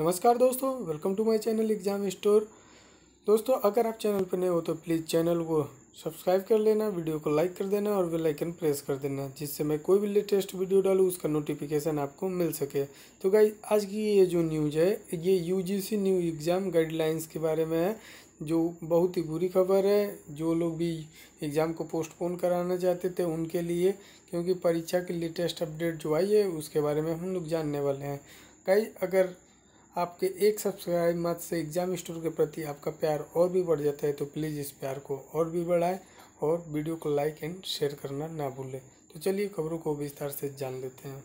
नमस्कार दोस्तों welcome to my channel exam store दोस्तों अगर आप चैनल पर नए हो तो प्लीज़ चैनल को सब्सक्राइब कर लेना वीडियो को लाइक कर देना और बेल आइकन प्रेस कर देना जिससे मैं कोई भी लेटेस्ट वीडियो डालूँ उसका नोटिफिकेशन आपको मिल सके तो गाई आज की ये जो न्यूज़ है ये यू न्यू एग्ज़ाम गाइडलाइंस के बारे में है जो बहुत ही बुरी खबर है जो लोग भी एग्ज़ाम को पोस्टपोन कराना चाहते थे उनके लिए क्योंकि परीक्षा की लेटेस्ट अपडेट जो आई है उसके बारे में हम लोग जानने वाले हैं गाई अगर आपके एक सब्सक्राइब मत से एग्ज़ाम स्टोर के प्रति आपका प्यार और भी बढ़ जाता है तो प्लीज़ इस प्यार को और भी बढ़ाएं और वीडियो को लाइक एंड शेयर करना ना भूलें तो चलिए खबरों को विस्तार से जान लेते हैं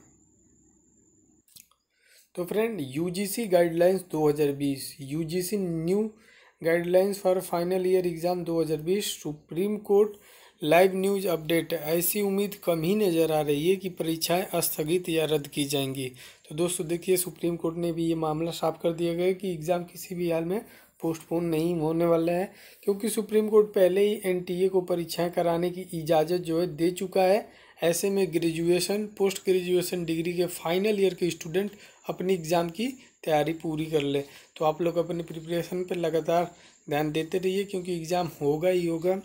तो friend UGC guidelines 2020 UGC new guidelines for final year exam 2020 supreme court live news update ऐसी उम्मीद कम ही नज़र आ रही है कि परीक्षाएं स्थगित या रद्द की जाएंगी तो दोस्तों देखिए सुप्रीम कोर्ट ने भी ये मामला साफ कर दिया गया कि एग्ज़ाम किसी भी हाल में पोस्टपोन नहीं होने वाला है क्योंकि सुप्रीम कोर्ट पहले ही एनटीए को परीक्षाएं कराने की इजाज़त जो है दे चुका है ऐसे में ग्रेजुएशन पोस्ट ग्रेजुएशन डिग्री के फाइनल ईयर के स्टूडेंट अपनी एग्ज़ाम की तैयारी पूरी कर ले तो आप लोग अपनी प्रिपरेशन पर लगातार ध्यान देते रहिए क्योंकि एग्ज़ाम होगा ही होगा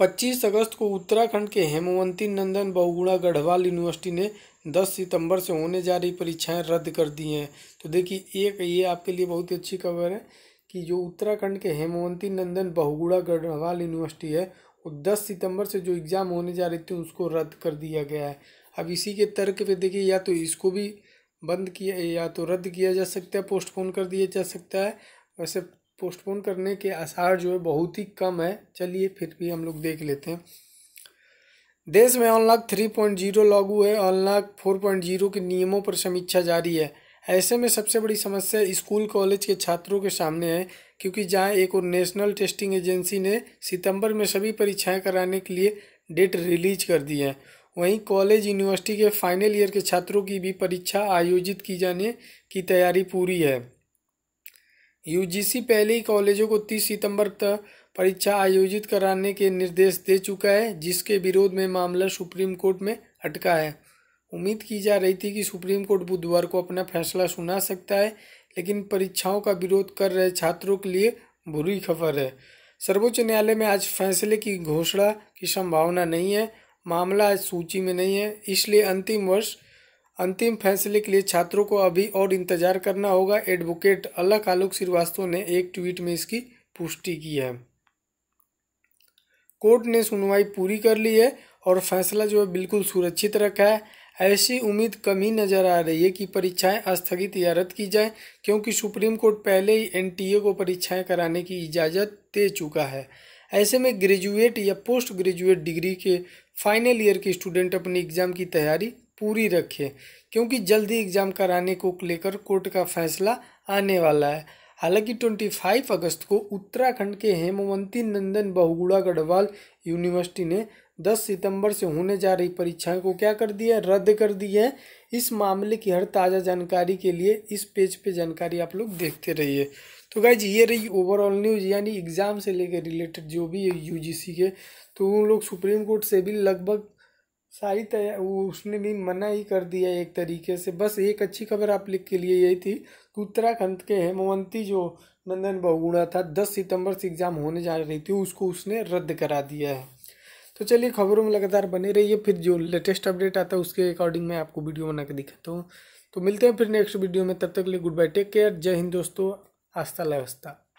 25 अगस्त को उत्तराखंड के हेमवंती नंदन बहुगुणा गढ़वाल यूनिवर्सिटी ने 10 सितंबर से होने जा रही परीक्षाएं रद्द कर दी हैं तो देखिए एक ये आपके लिए बहुत ही अच्छी खबर है कि जो उत्तराखंड के हेमवंती नंदन बहुगुड़ा गढ़वाल यूनिवर्सिटी है वो 10 सितंबर से जो एग्ज़ाम होने जा रही थी उसको रद्द कर दिया गया है अब इसी के तर्क पर देखिए या तो इसको भी बंद किया या तो रद्द किया जा सकता है पोस्टपोन कर दिया जा सकता है वैसे पोस्टपोन करने के आसार जो है बहुत ही कम है चलिए फिर भी हम लोग देख लेते हैं देश में अनलॉक थ्री पॉइंट जीरो लागू है अनलॉक फोर पॉइंट जीरो के नियमों पर समीक्षा जारी है ऐसे में सबसे बड़ी समस्या स्कूल कॉलेज के छात्रों के सामने है क्योंकि जहाँ एक और नेशनल टेस्टिंग एजेंसी ने सितंबर में सभी परीक्षाएं कराने के लिए डेट रिलीज कर दी है वहीं कॉलेज यूनिवर्सिटी के फाइनल ईयर के छात्रों की भी परीक्षा आयोजित की जाने की तैयारी पूरी है यूजीसी पहले ही कॉलेजों को 30 सितंबर तक परीक्षा आयोजित कराने के निर्देश दे चुका है जिसके विरोध में मामला सुप्रीम कोर्ट में अटका है उम्मीद की जा रही थी कि सुप्रीम कोर्ट बुधवार को अपना फैसला सुना सकता है लेकिन परीक्षाओं का विरोध कर रहे छात्रों के लिए बुरी खबर है सर्वोच्च न्यायालय में आज फैसले की घोषणा की संभावना नहीं है मामला आज सूची में नहीं है इसलिए अंतिम वर्ष अंतिम फैसले के लिए छात्रों को अभी और इंतजार करना होगा एडवोकेट अलक आलोक श्रीवास्तव ने एक ट्वीट में इसकी पुष्टि की है कोर्ट ने सुनवाई पूरी कर ली है और फैसला जो है बिल्कुल सुरक्षित रखा है ऐसी उम्मीद कम ही नज़र आ रही है कि परीक्षाएं स्थगित या रद्द की जाएं क्योंकि सुप्रीम कोर्ट पहले ही एन को परीक्षाएं कराने की इजाज़त दे चुका है ऐसे में ग्रेजुएट या पोस्ट ग्रेजुएट डिग्री के फाइनल ईयर के स्टूडेंट अपनी एग्ज़ाम की तैयारी पूरी रखें क्योंकि जल्दी एग्ज़ाम कराने को लेकर कोर्ट का फैसला आने वाला है हालांकि 25 अगस्त को उत्तराखंड के हेमवंती नंदन बहुगुड़ा गढ़वाल यूनिवर्सिटी ने 10 सितंबर से होने जा रही परीक्षाएं को क्या कर दिया है रद्द कर दी है इस मामले की हर ताज़ा जानकारी के लिए इस पेज पे जानकारी आप लोग देखते रहिए तो गाइज ये रही ओवरऑल न्यूज़ यानी एग्ज़ाम से लेकर रिलेटेड जो भी है यूजीसी के तो उन लोग सुप्रीम कोर्ट से भी लगभग सारी उसने भी मना ही कर दिया एक तरीके से बस एक अच्छी खबर आप लिख के लिए यही थी कि उत्तराखंड के हेमवंती जो नंदन बहुगुणा था दस सितंबर से एग्ज़ाम होने जा रही थी उसको उसने रद्द करा दिया है तो चलिए खबरों में लगातार बने रहिए फिर जो लेटेस्ट अपडेट आता है उसके अकॉर्डिंग मैं आपको वीडियो बना के दिखाता हूँ तो मिलते हैं फिर नेक्स्ट वीडियो में तब तक के लिए गुड बाय टेक केयर जय हिंद दोस्तों आस्था लवस्था